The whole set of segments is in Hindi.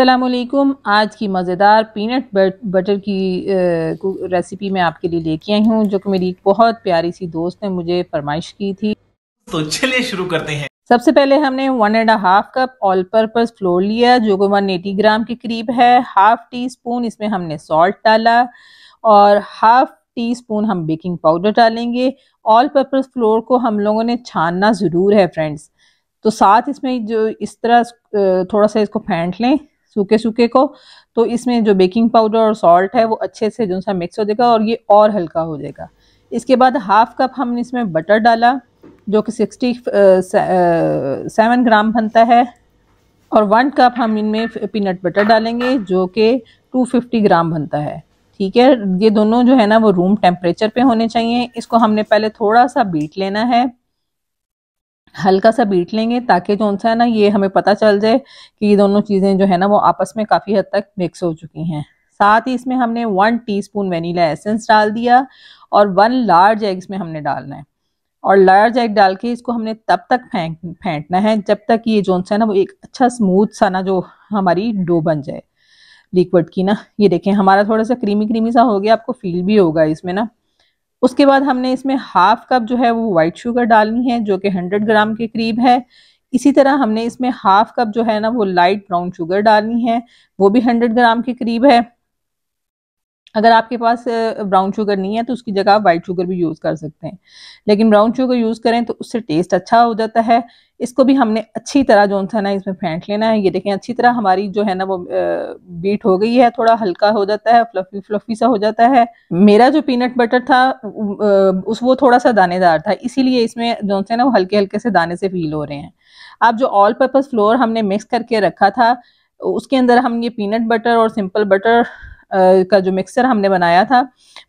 असलकुम आज की मज़ेदार पीनट बटर की रेसिपी मैं आपके लिए लेके आई हूँ जो कि मेरी बहुत प्यारी सी दोस्त ने मुझे फरमाइश की थी तो चलिए शुरू करते हैं सबसे पहले हमने one and half cup all purpose flour लिया जो कि वन एटी ग्राम के करीब है हाफ टी स्पून इसमें हमने सॉल्ट डाला और हाफ टी स्पून हम बेकिंग पाउडर डालेंगे ऑल पर्पज फ्लोर को हम लोगों ने छानना ज़रूर है फ्रेंड्स तो साथ इसमें जो इस तरह थोड़ा सा इसको फेंट लें सूखे सूखे को तो इसमें जो बेकिंग पाउडर और सॉल्ट है वो अच्छे से जो सा मिक्स हो जाएगा और ये और हल्का हो जाएगा इसके बाद हाफ कप हमने इसमें बटर डाला जो कि सिक्सटी सेवन ग्राम बनता है और वन कप हम इनमें पीनट बटर डालेंगे जो कि टू फिफ्टी ग्राम बनता है ठीक है ये दोनों जो है ना वो रूम टेम्परेचर पे होने चाहिए इसको हमने पहले थोड़ा सा बीट लेना है हल्का सा बीट लेंगे ताकि जो उनसे है ना ये हमें पता चल जाए कि ये दोनों चीज़ें जो है ना वो आपस में काफ़ी हद तक मिक्स हो चुकी हैं साथ ही इसमें हमने वन टीस्पून वनीला एसेंस डाल दिया और वन लार्ज एग इसमें हमने डालना है और लार्ज एग डाल के इसको हमने तब तक फेंक फेंटना है जब तक ये जो है ना वो एक अच्छा स्मूथ सा ना जो हमारी डो बन जाए लिक्विड की ना ये देखें हमारा थोड़ा सा क्रीमी क्रीमी सा हो गया आपको फील भी होगा इसमें ना उसके बाद हमने इसमें हाफ कप जो है वो वाइट शुगर डालनी है जो कि 100 ग्राम के करीब है इसी तरह हमने इसमें हाफ कप जो है ना वो लाइट ब्राउन शुगर डालनी है वो भी 100 ग्राम के करीब है अगर आपके पास ब्राउन शुगर नहीं है तो उसकी जगह आप वाइट शुगर भी यूज़ कर सकते हैं लेकिन ब्राउन शुगर यूज़ करें तो उससे टेस्ट अच्छा हो जाता है इसको भी हमने अच्छी तरह जो है ना इसमें फेंट लेना है ये देखें अच्छी तरह हमारी जो है ना वो बीट हो गई है थोड़ा हल्का हो जाता है फ्लफी फ्लफी सा हो जाता है मेरा जो पीनट बटर था उस वो थोड़ा सा दानेदार था इसीलिए इसमें जो है ना वो हल्के हल्के से दाने से फील हो रहे हैं अब जो ऑल पर्पज़ फ्लोर हमने मिक्स करके रखा था उसके अंदर हम ये पीनट बटर और सिंपल बटर का जो मिक्सर हमने बनाया था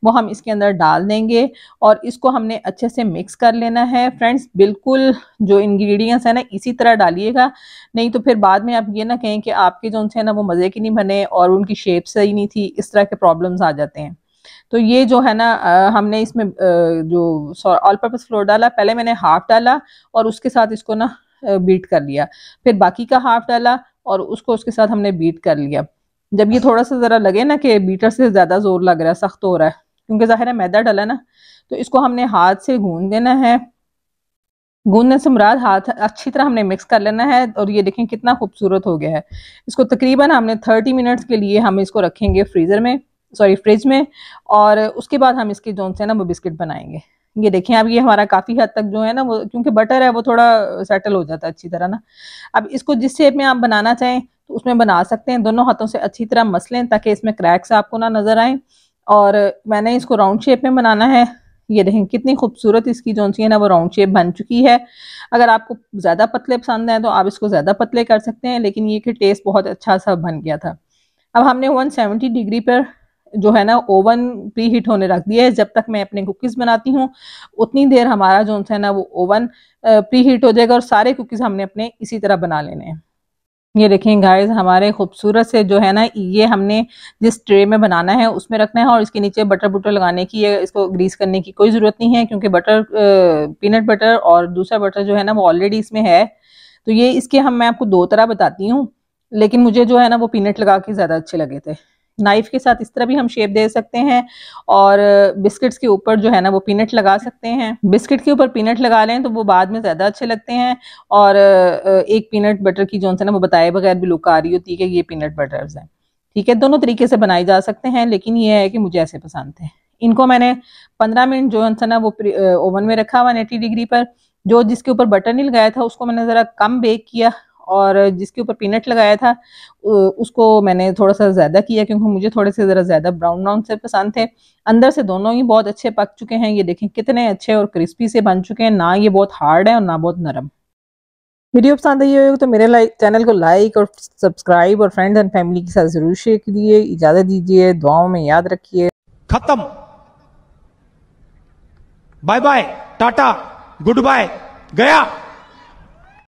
वो हम इसके अंदर डाल देंगे और इसको हमने अच्छे से मिक्स कर लेना है फ्रेंड्स बिल्कुल जो इंग्रेडिएंट्स है ना इसी तरह डालिएगा नहीं तो फिर बाद में आप ये ना कहें कि आपके जो उनसे है ना वो मज़े की नहीं बने और उनकी शेप सही नहीं थी इस तरह के प्रॉब्लम्स आ जाते हैं तो ये जो है ना आ, हमने इसमें आ, जो ऑल पर्पज़ फ्लोर डाला पहले मैंने हाफ डाला और उसके साथ इसको ना बीट कर लिया फिर बाकी का हाफ डाला और उसको उसके साथ हमने बीट कर लिया जब ये थोड़ा सा ज़रा लगे ना कि बीटर से ज़्यादा ज़ोर लग रहा है सख्त हो रहा है क्योंकि ज़ाहिर है मैदा डला ना तो इसको हमने हाथ से गूंद देना है गूंदने से मुराद हाथ अच्छी तरह हमने मिक्स कर लेना है और ये देखें कितना खूबसूरत हो गया है इसको तकरीबन हमने थर्टी मिनट्स के लिए हम इसको रखेंगे फ्रीज़र में सॉरी फ्रिज में और उसके बाद हम इसके जोन से ना वो बिस्किट बनाएंगे ये देखें अब ये हमारा काफ़ी हद तक जो है ना वो क्योंकि बटर है वो थोड़ा सेटल हो जाता है अच्छी तरह ना अब इसको जिस शेप में आप बनाना चाहें तो उसमें बना सकते हैं दोनों हाथों से अच्छी तरह मस लें ताकि इसमें क्रैक्स आपको ना नज़र आए और मैंने इसको राउंड शेप में बनाना है ये देखें कितनी खूबसूरत इसकी जो सी है ना वो राउंड शेप बन चुकी है अगर आपको ज़्यादा पतले पसंद है तो आप इसको ज़्यादा पतले कर सकते हैं लेकिन ये कि टेस्ट बहुत अच्छा सा बन गया था अब हमने 170 डिग्री पर जो है ना ओवन प्री हीट होने रख दिया है जब तक मैं अपने कुकीज़ बनाती हूँ उतनी देर हमारा जो है ना वो ओवन प्री हीट हो जाएगा और सारे कुकीज़ हमने अपने इसी तरह बना लेने हैं ये देखें गाइस हमारे खूबसूरत से जो है ना ये हमने जिस ट्रे में बनाना है उसमें रखना है और इसके नीचे बटर बुटर लगाने की या इसको ग्रीस करने की कोई ज़रूरत नहीं है क्योंकि बटर पीनट बटर और दूसरा बटर जो है ना वो ऑलरेडी इसमें है तो ये इसके हम मैं आपको दो तरह बताती हूँ लेकिन मुझे जो है ना वो पीनट लगा के ज़्यादा अच्छे लगे थे नाइफ के साथ इस तरह भी हम शेप दे सकते हैं और बिस्किट्स के ऊपर जो है ना वो पीनट लगा सकते हैं बिस्किट के ऊपर पीनट लगा लें तो वो बाद में ज़्यादा अच्छे लगते हैं और एक पीनट बटर की जो है ना वो बताए बगैर भी लुक आ रही होती है कि ये पीनट बटर है ठीक है दोनों तरीके से बनाए जा सकते हैं लेकिन ये है कि मुझे ऐसे पसंद थे इनको मैंने पंद्रह मिनट जो है ना वो ओवन में रखा हुआ एटी डिग्री पर जो जिसके ऊपर बटर नहीं लगाया था उसको मैंने ज़रा कम बेक किया और जिसके ऊपर पीनट लगाया था उसको मैंने थोड़ा सा ज़्यादा किया क्योंकि मुझे थोड़े से ज़रा ज़्यादा ब्राउन ब्राउन से पसंद थे अंदर से दोनों ही बहुत अच्छे पक चुके हैं ये देखें कितने अच्छे और क्रिस्पी से बन चुके हैं ना ये बहुत हार्ड है और ना बहुत नरम वीडियो पसंद आई हो तो मेरे लाइक चैनल को लाइक और सब्सक्राइब और फ्रेंड्स एंड फैमिली के साथ ज़रूर शेयर कीजिए इजाज़त दीजिए दुआओं में याद रखिए ख़त्म bye bye tata goodbye गया